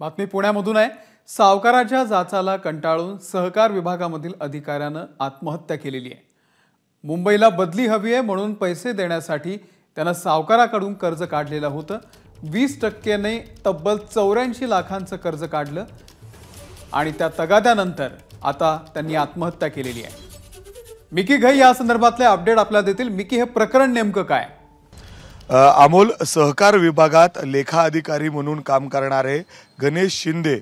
बातमी पुण्यामधून आहे सावकाराच्या जाचाला कंटाळून सहकार विभागामधील अधिकाऱ्यानं आत्महत्या केलेली आहे मुंबईला बदली हवी आहे म्हणून पैसे देण्यासाठी त्यानं सावकाराकडून कर्ज काढलेलं होतं वीस टक्केने तब्बल चौऱ्याऐंशी लाखांचं कर्ज काढलं आणि त्या तगाद्यानंतर आता त्यांनी आत्महत्या केलेली आहे मिकी घई या संदर्भातले अपडेट आपल्याला देतील मिकी हे प्रकरण नेमकं काय अमोल सहकार विभागात लेखा अधिकारी म्हणून काम करणारे गणेश शिंदे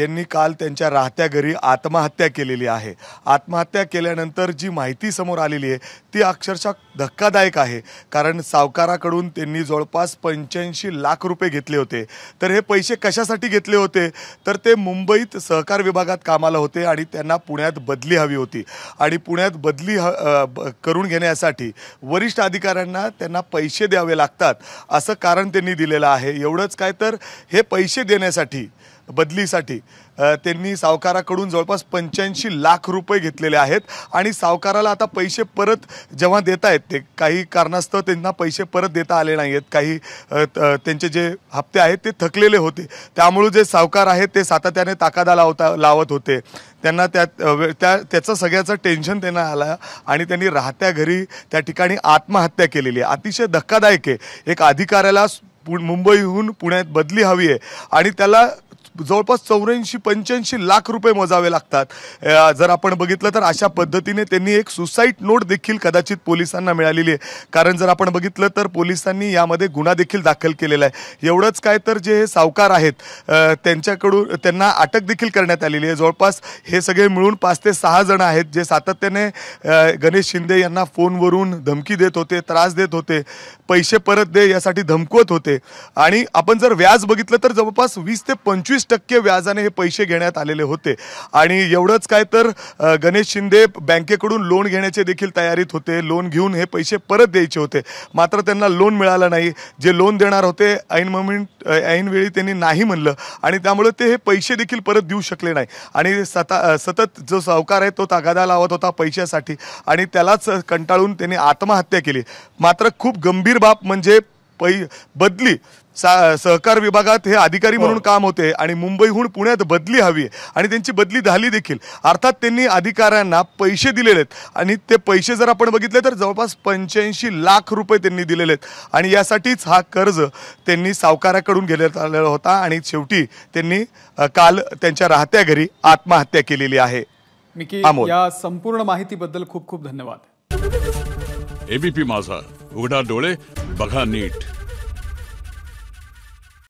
यांनी काल त्यांच्या राहत्या घरी आत्महत्या केलेली आहे आत्महत्या केल्यानंतर जी माहिती समोर आलेली आहे ती अक्षरशः धक्कादायक आहे कारण सावकाराकडून त्यांनी जवळपास पंच्याऐंशी लाख रुपये घेतले होते तर हे पैसे कशासाठी घेतले होते तर ते मुंबईत सहकार विभागात कामाला होते आणि त्यांना पुण्यात बदली हवी होती आणि पुण्यात बदली ह करून घेण्यासाठी वरिष्ठ अधिकाऱ्यांना त्यांना पैसे द्यावे लागतात असं कारण त्यांनी दिलेलं आहे एवढंच काय तर हे पैसे देण्यासाठी बदलीसाठी त्यांनी सावकाराकडून जवळपास पंच्याऐंशी लाख रुपये घेतलेले आहेत आणि सावकाराला आता पैसे परत जेव्हा देता येत ते काही कारणास्तव त्यांना पैसे परत देता आले नाही आहेत काही त्यांचे जे हप्ते आहेत ते थकलेले होते त्यामुळं जे सावकार आहेत ते सातत्याने ताकादा लावता लावत होते त्यांना त्या त्या त्याचं सगळ्याचं टेन्शन त्यांना आलं आणि त्यांनी राहत्या घरी त्या ठिकाणी आत्महत्या केलेली आहे अतिशय धक्कादायक आहे एक अधिकाऱ्याला मुंबईहून पुण्यात बदली हवी आहे आणि त्याला जवळपास चौऱ्याऐंशी पंच्याऐंशी लाख रुपये मोजावे लागतात जर आपण बघितलं तर अशा पद्धतीने त्यांनी एक सुसाईड नोट देखील कदाचित पोलिसांना मिळालेली आहे कारण जर आपण बघितलं तर पोलिसांनी यामध्ये गुन्हा देखील दाखल केलेला आहे एवढंच काय तर जे हे सावकार आहेत त्यांच्याकडून त्यांना अटक देखील करण्यात आलेली आहे जवळपास हे सगळे मिळून पाच ते सहा जण आहेत जे सातत्याने गणेश शिंदे यांना फोनवरून धमकी देत होते त्रास देत होते पैसे परत दे यासाठी धमकवत होते आणि आपण जर व्याज बघितलं तर जवळपास वीस ते पंचवीस टक्के व्याजाने हे पैसे घेण्यात आलेले होते आणि एवढंच काय तर गणेश शिंदे बँकेकडून लोन घेण्याचे देखील तयारीत होते लोन घेऊन हे पैसे परत द्यायचे होते मात्र त्यांना लोन मिळालं नाही जे लोन देणार होते ऐन मोमेंट ऐनवेळी त्यांनी नाही म्हणलं आणि त्यामुळे ते हे पैसे देखील परत देऊ शकले नाही आणि सता सतत जो सावकार आहे तो तागादा लावत होता पैशासाठी आणि त्यालाच कंटाळून त्यांनी आत्महत्या केली मात्र खूप गंभीर बाब म्हणजे पै बदली सा सहकार विभागात हे अधिकारी म्हणून हो. काम होते आणि मुंबईहून पुण्यात बदली हवी आणि त्यांची बदली झाली देखील अर्थात त्यांनी अधिकाऱ्यांना पैसे दिलेले आहेत आणि ते पैसे जर आपण बघितले तर जवळपास पंच्याऐंशी लाख रुपये त्यांनी दिलेले आहेत आणि यासाठीच हा कर्ज त्यांनी सावकाराकडून घेण्यात आलेला होता आणि शेवटी त्यांनी काल त्यांच्या राहत्या घरी आत्महत्या केलेली आहे या संपूर्ण माहितीबद्दल खूप खूप धन्यवाद एबीपी माझा उघडा डोळे बघा नीट